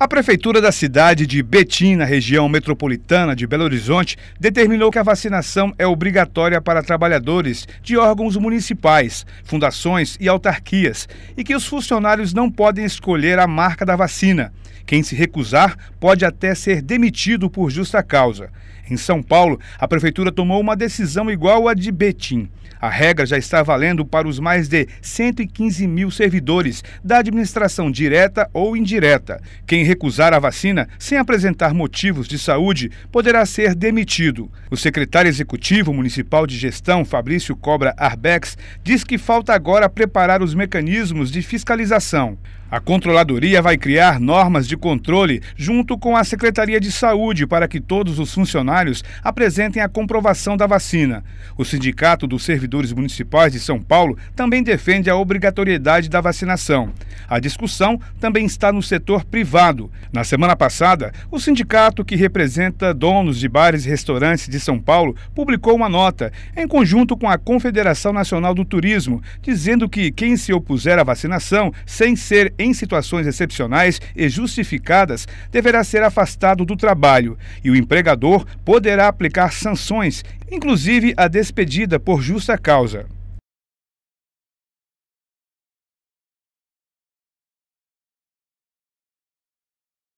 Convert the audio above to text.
A prefeitura da cidade de Betim, na região metropolitana de Belo Horizonte, determinou que a vacinação é obrigatória para trabalhadores de órgãos municipais, fundações e autarquias e que os funcionários não podem escolher a marca da vacina. Quem se recusar pode até ser demitido por justa causa. Em São Paulo, a prefeitura tomou uma decisão igual à de Betim. A regra já está valendo para os mais de 115 mil servidores da administração direta ou indireta. Quem recusar a vacina sem apresentar motivos de saúde poderá ser demitido. O secretário executivo municipal de gestão, Fabrício Cobra Arbex, diz que falta agora preparar os mecanismos de fiscalização. A controladoria vai criar normas de controle junto com a Secretaria de Saúde para que todos os funcionários apresentem a comprovação da vacina. O Sindicato dos Servidores Municipais de São Paulo também defende a obrigatoriedade da vacinação. A discussão também está no setor privado. Na semana passada, o sindicato que representa donos de bares e restaurantes de São Paulo publicou uma nota em conjunto com a Confederação Nacional do Turismo, dizendo que quem se opuser à vacinação sem ser em situações excepcionais e justificadas, deverá ser afastado do trabalho e o empregador poderá aplicar sanções, inclusive a despedida por justa causa.